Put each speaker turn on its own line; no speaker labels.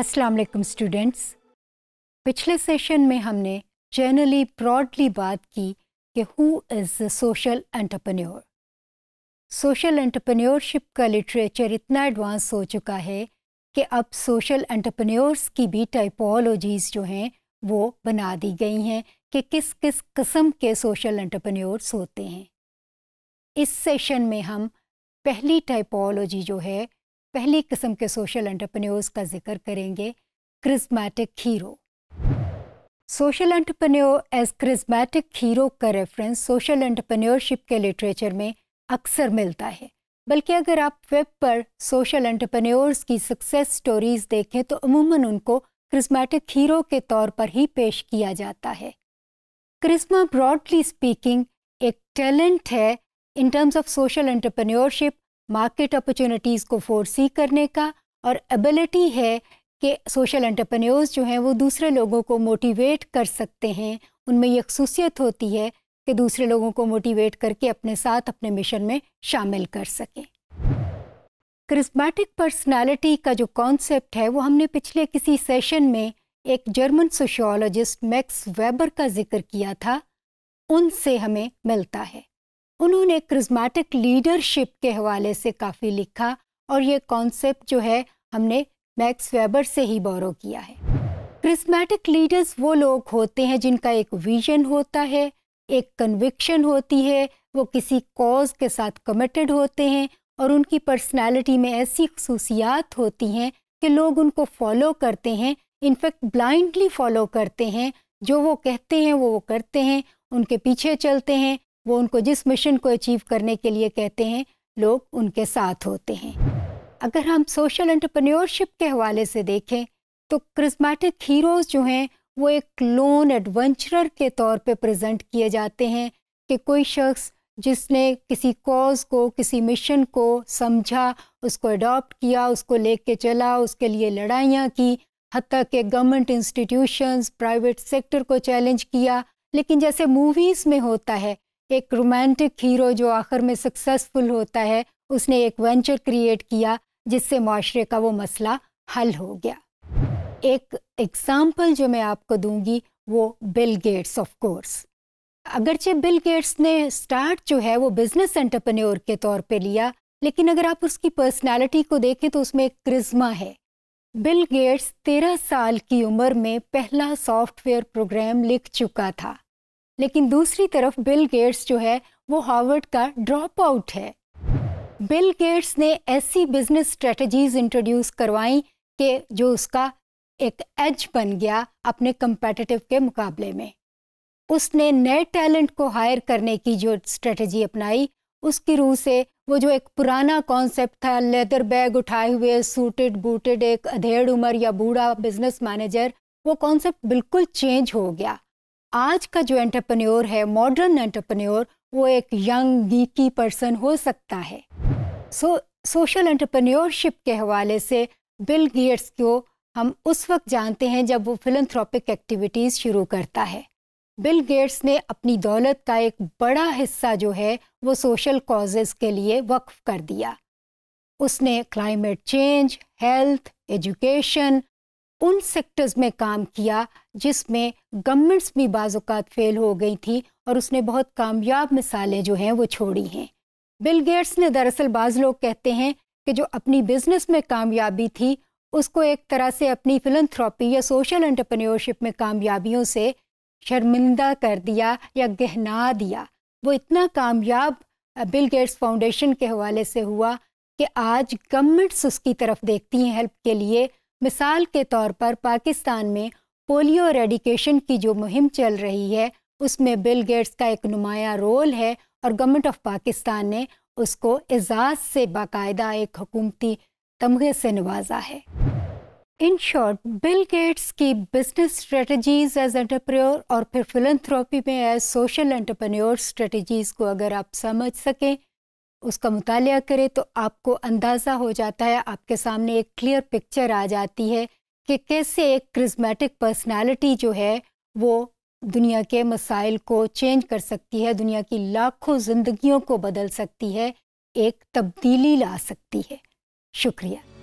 अस्सलाम वालेकुम स्टूडेंट्स पिछले सेशन में हमने जनरली ब्रॉडली बात की कि who is the social entrepreneur social entrepreneurship का लिटरेचर इतना एडवांस हो चुका है कि अब सोशल एंटरप्रेन्योर्स की भी टाइपोलॉजीज़ जो हैं वो बना दी गई हैं कि किस किस कस्म के सोशल एंटरप्रेन्योर्स होते हैं इस सेशन में हम पहली टाइपोलॉजी जो है पहली किस्म के सोशल एंटरप्रेन्योर्स का जिक्र करेंगे charismatic hero social entrepreneur as charismatic hero का रेफरेंस सोशल एंटरप्रेन्योरशिप के लिटरेचर में अक्सर मिलता है बल्कि अगर आप वेब पर सोशल एंटरप्रेन्योर्स की सक्सेस स्टोरीज देखें तो अमूमन उनको क्रिस्मैटिक हीरो के तौर पर ही पेश किया जाता है क्रिस्मा ब्रॉडली स्पीकिंग एक टैलेंट है in terms of social entrepreneurship market opportunities को फोरसी करने का और एबिलिटी है कि सोशल एंटरप्रेन्योर्स जो हैं वो दूसरे लोगों को मोटिवेट कर सकते हैं उनमें ये खसूसियत होती है कि दूसरे लोगों को मोटिवेट करके अपने साथ अपने मिशन में शामिल कर सकें क्रिस्मैटिक पर्सनालिटी का जो कॉन्सेप्ट है वो हमने पिछले किसी सेशन में एक जर्मन सोशियोलॉजिस्ट मैक्स वेबर का जिक्र किया था उनसे हमें मिलता है उन्होंने क्रिज्मेटिक लीडरशिप के हवाले से काफ़ी लिखा और ये कॉन्सेप्ट जो है हमने मैक्स वेबर से ही बोरो किया है क्रिस्मेटिक लीडर्स वो लोग होते हैं जिनका एक विजन होता है एक कन्विक्शन होती है वो किसी कॉज के साथ कमिटेड होते हैं और उनकी पर्सनालिटी में ऐसी खसूसियात होती हैं कि लोग उनको फॉलो करते हैं इनफेक्ट ब्लाइंडली फॉलो करते हैं जो वो कहते हैं वो वो करते हैं उनके पीछे चलते हैं वो उनको जिस मिशन को अचीव करने के लिए कहते हैं लोग उनके साथ होते हैं अगर हम सोशल एंटरप्रेन्योरशिप के हवाले से देखें तो क्रिस्मेटिक हीरोज़ जो हैं वो एक लोन एडवेंचरर के तौर पे प्रेजेंट किए जाते हैं कि कोई शख्स जिसने किसी कॉज को किसी मिशन को समझा उसको अडॉप्ट किया उसको ले कर चला उसके लिए लड़ाइयाँ की हती के गवर्नमेंट इंस्टीट्यूशंस प्राइवेट सेक्टर को चैलेंज किया लेकिन जैसे मूवीज़ में होता है एक रोमांटिक हीरो जो आखिर में सक्सेसफुल होता है उसने एक वेंचर क्रिएट किया जिससे माशरे का वो मसला हल हो गया एक एग्ज़ाम्पल जो मैं आपको दूंगी वो बिल गेट्स ऑफ कोर्स अगरचे बिल गेट्स ने स्टार्ट जो है वो बिजनेस एंटरप्रेन्योर के तौर पे लिया लेकिन अगर आप उसकी पर्सनालिटी को देखें तो उसमें एक क्रिज्मा है बिल गेट्स तेरह साल की उम्र में पहला सॉफ्टवेयर प्रोग्राम लिख चुका था लेकिन दूसरी तरफ बिल गेट्स जो है वो हार्वर्ड का ड्रॉप आउट है बिल गेट्स ने ऐसी बिजनेस स्ट्रेटजीज इंट्रोड्यूस करवाई कि जो उसका एक एज बन गया अपने कंपेटिटिव के मुकाबले में उसने नए टैलेंट को हायर करने की जो स्ट्रेटजी अपनाई उसकी रूह से वो जो एक पुराना कॉन्सेप्ट था लेदर बैग उठाए हुए सूटेड बूटेड एक अधेड़ उम्र या बूढ़ा बिजनेस मैनेजर वो कॉन्सेप्ट बिल्कुल चेंज हो गया आज का जो एंटरप्रेन्योर है मॉडर्न एंटरप्रेन्योर वो एक यंग गीकी पर्सन हो सकता है सो सोशल एंटरप्रेन्योरशिप के हवाले से बिल गेट्स को हम उस वक्त जानते हैं जब वो फिलंथ्रॉपिक एक्टिविटीज़ शुरू करता है बिल गेट्स ने अपनी दौलत का एक बड़ा हिस्सा जो है वो सोशल कॉजेज़ के लिए वक्फ कर दिया उसने क्लाइमेट चेंज हेल्थ एजुकेशन उन सेक्टर्स में काम किया जिसमें गवर्नमेंट्स भी बाज़ात फेल हो गई थी और उसने बहुत कामयाब मिसालें जो हैं वो छोड़ी हैं बिल गेट्स ने दरअसल बाज़ लोग कहते हैं कि जो अपनी बिजनेस में कामयाबी थी उसको एक तरह से अपनी फिलंथ्रॉपी या सोशल एंटरप्रेन्योरशिप में कामयाबियों से शर्मिंदा कर दिया या गहना दिया वो इतना कामयाब बिल गेट्स फाउंडेशन के हवाले से हुआ कि आज गवर्नमेंट्स उसकी तरफ देखती हैं हेल्प के लिए मिसाल के तौर पर पाकिस्तान में पोलियो रेडिकेशन की जो मुहिम चल रही है उसमें बिल गेट्स का एक नुमाया रोल है और गवर्नमेंट ऑफ पाकिस्तान ने उसको एजाज़ से बाकायदा एक हकूमती तमगे से नवाजा है इन शॉर्ट बिल गेट्स की बिजनेस स्ट्रेटजीज एज एंटरप्रेन्योर और फिर फिलंथ्रोपी में एज सोशल एंटरप्रेन्योर स्ट्रेटजीज को अगर आप समझ सकें उसका मुताल करें तो आपको अंदाज़ा हो जाता है आपके सामने एक क्लियर पिक्चर आ जाती है कि कैसे एक क्रिजमेटिक पर्सनालिटी जो है वो दुनिया के मसाइल को चेंज कर सकती है दुनिया की लाखों ज़िंदगियों को बदल सकती है एक तब्दीली ला सकती है शुक्रिया